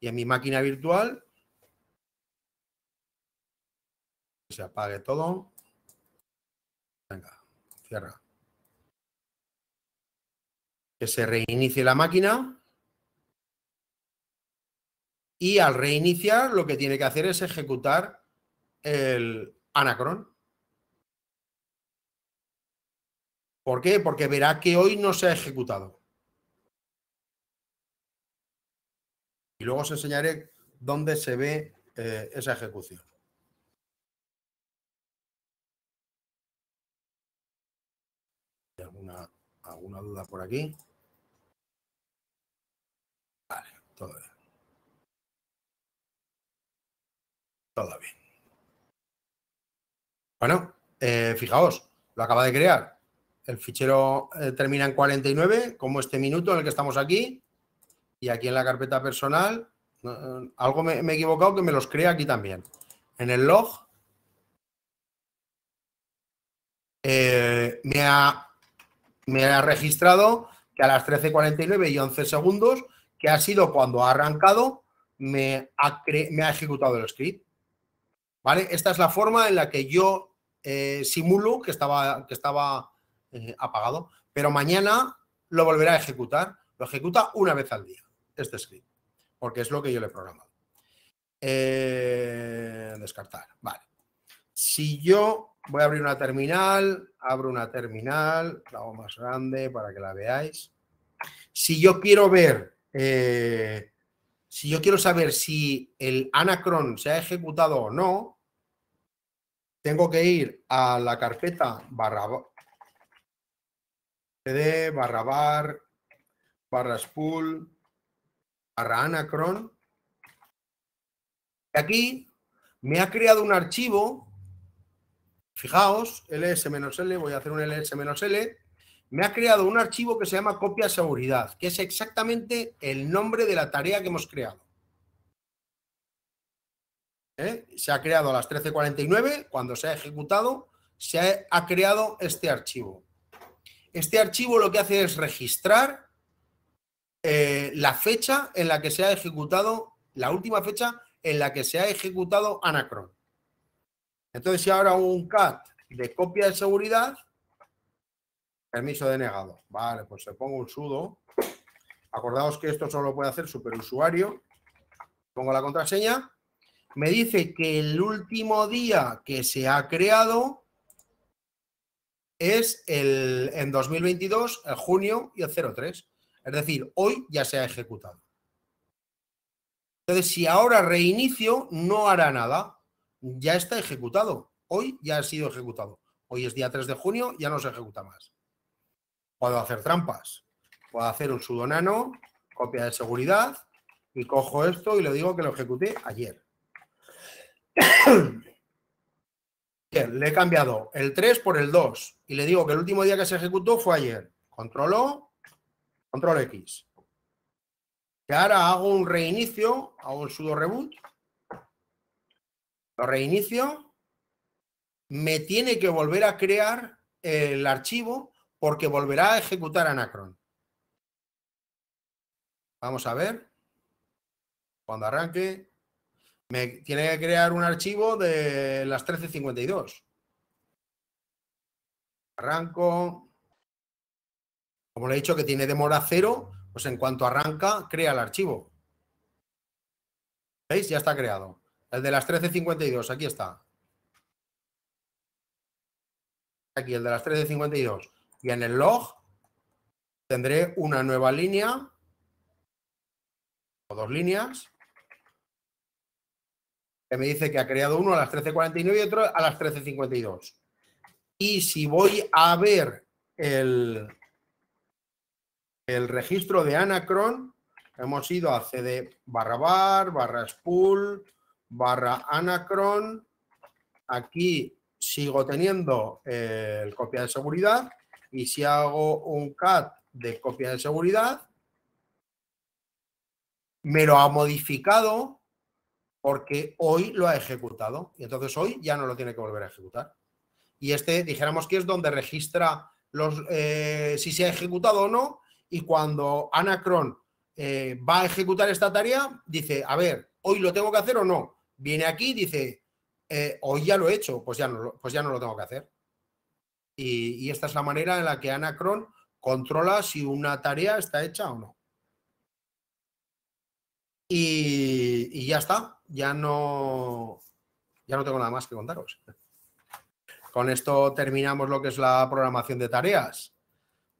y en mi máquina virtual se apague todo. Venga, cierra que se reinicie la máquina y al reiniciar lo que tiene que hacer es ejecutar el anacron. ¿Por qué? Porque verá que hoy no se ha ejecutado. Y luego os enseñaré dónde se ve eh, esa ejecución. ¿Alguna, alguna duda por aquí? Todavía. Todavía. Bueno, eh, fijaos, lo acaba de crear. El fichero eh, termina en 49, como este minuto en el que estamos aquí. Y aquí en la carpeta personal, eh, algo me, he equivocado que me los crea aquí también. En el log, me, ha, me, ha, registrado que a las 13.49 y 11 segundos que ha sido cuando ha arrancado, me ha, ejecutado el script. ¿Vale? Esta es la forma en la que yo eh, simulo que estaba, que estaba eh, apagado, pero mañana lo volverá a ejecutar. Lo ejecuta una vez al día, este script, porque es lo que yo le he programado. Eh, descartar, vale. Si yo voy a abrir una terminal, abro una terminal, la hago más grande para que la veáis. Si yo quiero ver eh, si yo quiero saber si el anacron se ha ejecutado o no, tengo que ir a la carpeta barra cd barra bar barra spool barra anacron. Aquí me ha creado un archivo, fijaos, ls-l, voy a hacer un ls-l, me ha creado un archivo que se llama copia seguridad, que es exactamente el nombre de la tarea que hemos creado. ¿Eh? Se ha creado a las 13.49, cuando se ha ejecutado, se ha, creado este archivo. Este archivo lo que hace es registrar eh, la fecha en la que se ha ejecutado, la última fecha en la que se ha ejecutado Anacron. Entonces, si ahora un cat de copia de seguridad Permiso denegado. Vale, pues se pongo un sudo. Acordaos que esto solo puede hacer superusuario. Pongo la contraseña. Me dice que el último día que se ha creado es el, en 2022, el junio y el 03. Es decir, hoy ya se ha ejecutado. Entonces, si ahora reinicio, no hará nada. Ya está ejecutado. Hoy ya ha sido ejecutado. Hoy es día 3 de junio, ya no se ejecuta más puedo hacer trampas. Puedo hacer un sudo nano, copia de seguridad, y cojo esto y le digo que lo ejecuté ayer. [coughs] le he cambiado el 3 por el 2 y le digo que el último día que se ejecutó fue ayer. Control-O control X. Y ahora hago un reinicio, hago un sudo reboot. Lo reinicio. Me tiene que volver a crear el archivo porque volverá a ejecutar Anacron. Vamos a ver. Cuando arranque, me tiene que crear un archivo de las 13.52. Arranco. Como le he dicho que tiene demora cero, pues en cuanto arranca, crea el archivo. ¿Veis? Ya está creado. El de las 13.52, aquí está. Aquí, el de las 13.52 y en el log tendré una nueva línea o dos líneas que me dice que ha creado uno a las 13.49 y otro a las 13.52. Y si voy a ver el, el registro de Anacron, hemos ido a cd barra bar, barra spool, barra Anacron. Aquí sigo teniendo eh, el copia de seguridad y si hago un cat de copia de seguridad, me lo ha modificado porque hoy lo ha ejecutado. Y entonces hoy ya no lo tiene que volver a ejecutar. Y este, dijéramos que es donde registra los, eh, si se ha ejecutado o no. Y cuando Anacron eh, va a ejecutar esta tarea, dice, a ver, hoy lo tengo que hacer o no. Viene aquí y dice, eh, hoy ya lo he hecho, pues ya no lo pues tengo que hacer. Y, esta es la manera en la que Anacron controla si una tarea está hecha o no. Y, ya está, ya no, ya no tengo nada más que contaros. Con esto terminamos lo que es la programación de tareas.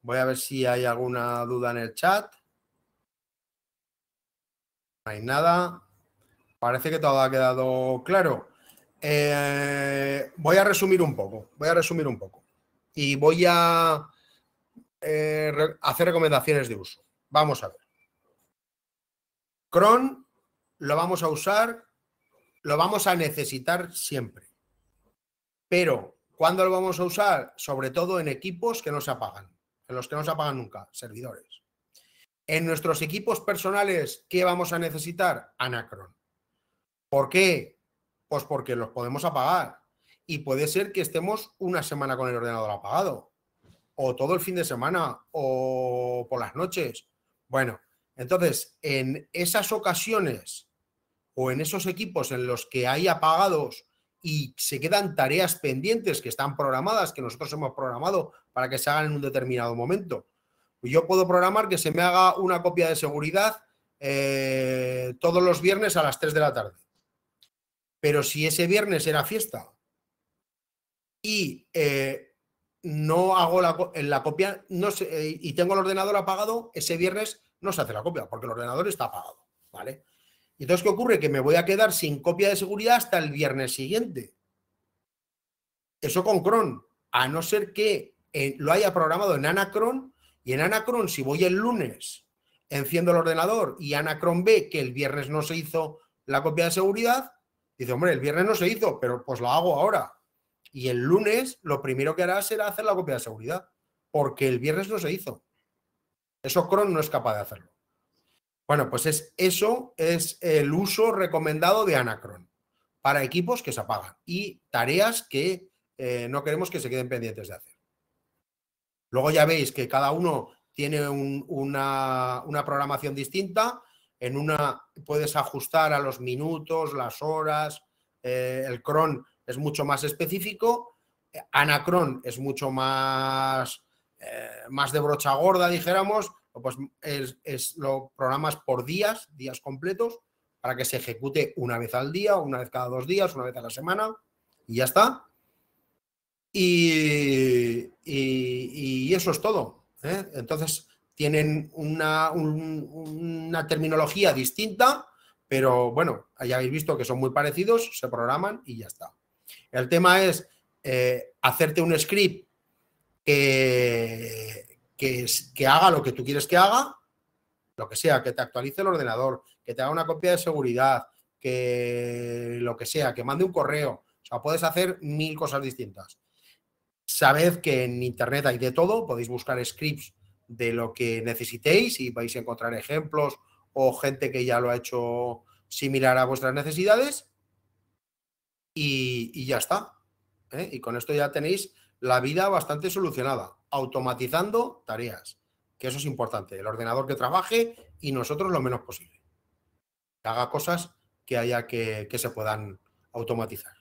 Voy a ver si hay alguna duda en el chat. No hay nada. Parece que todo ha quedado claro. Eh, voy a resumir un poco. Voy a resumir un poco y voy a eh, hacer recomendaciones de uso. Vamos a ver. Cron lo vamos a usar, lo vamos a necesitar siempre. Pero, ¿cuándo lo vamos a usar? Sobre todo en equipos que no se apagan, en los que no se apagan nunca, servidores. En nuestros equipos personales, ¿qué vamos a necesitar? Anacron. ¿Por qué? Pues porque los podemos apagar y puede ser que estemos una semana con el ordenador apagado, o todo el fin de semana, o por las noches. Bueno, entonces, en esas ocasiones o en esos equipos en los que hay apagados y se quedan tareas pendientes que están programadas, que nosotros hemos programado para que se hagan en un determinado momento. Yo puedo programar que se me haga una copia de seguridad eh, todos los viernes a las 3 de la tarde. Pero si ese viernes era fiesta y eh, no hago la, la copia no eh, y tengo el ordenador apagado, ese viernes no se hace la copia porque el ordenador está apagado, ¿vale? Y entonces, ¿qué ocurre? Que me voy a quedar sin copia de seguridad hasta el viernes siguiente. Eso con Cron, a no ser que eh, lo haya programado en Anacron y en Anacron, si voy el lunes, enciendo el ordenador y Anacron ve que el viernes no se hizo la copia de seguridad, dice, hombre, el viernes no se hizo, pero pues lo hago ahora. Y el lunes lo primero que hará será hacer la copia de seguridad, porque el viernes no se hizo. Eso Cron no es capaz de hacerlo. Bueno, pues es, eso es el uso recomendado de Anacron para equipos que se apagan y tareas que eh, no queremos que se queden pendientes de hacer. Luego ya veis que cada uno tiene una, programación distinta. En una puedes ajustar a los minutos, las horas. Eh, el cron es mucho más específico. Eh, Anacron es mucho más, eh, más de brocha gorda, dijéramos, pues es, lo programas por días, días completos, para que se ejecute una vez al día, una vez cada dos días, una vez a la semana, y ya está. Y, eso es todo. ¿eh? Entonces, tienen una, una terminología distinta, pero bueno, ya habéis visto que son muy parecidos, se programan y ya está. El tema es eh, hacerte un script que, haga lo que tú quieres que haga, lo que sea, que te actualice el ordenador, que te haga una copia de seguridad, que lo que sea, que mande un correo. O sea, puedes hacer mil cosas distintas. Sabed que en Internet hay de todo, podéis buscar scripts de lo que necesitéis y vais a encontrar ejemplos o gente que ya lo ha hecho similar a vuestras necesidades y, ya está. ¿eh? Y con esto ya tenéis la vida bastante solucionada, automatizando tareas, que eso es importante, el ordenador que trabaje y nosotros lo menos posible, que haga cosas que haya que, que se puedan automatizar.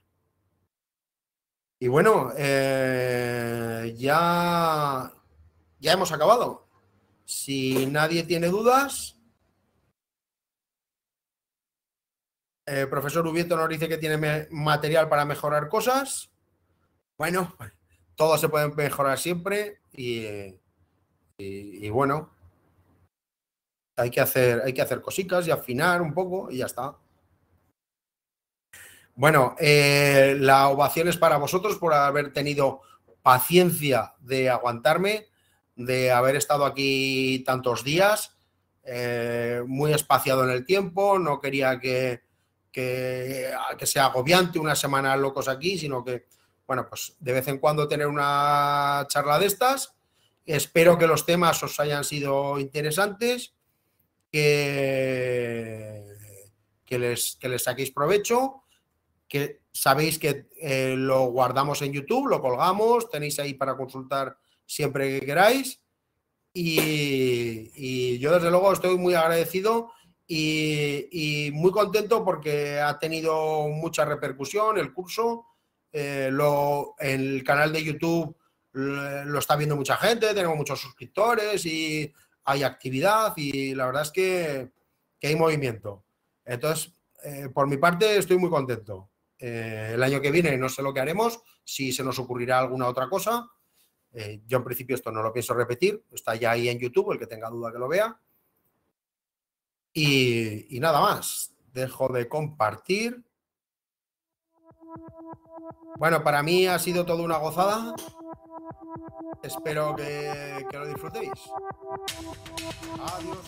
Y bueno, eh, ya, ya hemos acabado. Si nadie tiene dudas, Eh, profesor Ubieto nos dice que tiene material para mejorar cosas. Bueno, todo se puede mejorar siempre y, bueno, hay que, hacer, hay que hacer cositas y afinar un poco y ya está. Bueno, eh, la ovación es para vosotros por haber tenido paciencia de aguantarme, de haber estado aquí tantos días, eh, muy espaciado en el tiempo, no quería que, que, que sea agobiante una semana locos aquí, sino que, bueno, pues de vez en cuando tener una charla de estas. Espero que los temas os hayan sido interesantes, que, les, que les saquéis provecho, que sabéis que eh, lo guardamos en YouTube, lo colgamos, tenéis ahí para consultar siempre que queráis. y, yo desde luego estoy muy agradecido y, muy contento porque ha tenido mucha repercusión el curso. Eh, lo, el canal de YouTube lo está viendo mucha gente, tenemos muchos suscriptores y hay actividad y la verdad es que, hay movimiento. Entonces, eh, por mi parte, estoy muy contento. Eh, el año que viene no sé lo que haremos, si se nos ocurrirá alguna otra cosa. yo en principio esto no lo pienso repetir, está ya ahí en YouTube, el que tenga duda que lo vea. Y, nada más, dejo de compartir. Bueno, para mí ha sido todo una gozada. Espero que lo disfrutéis. Adiós.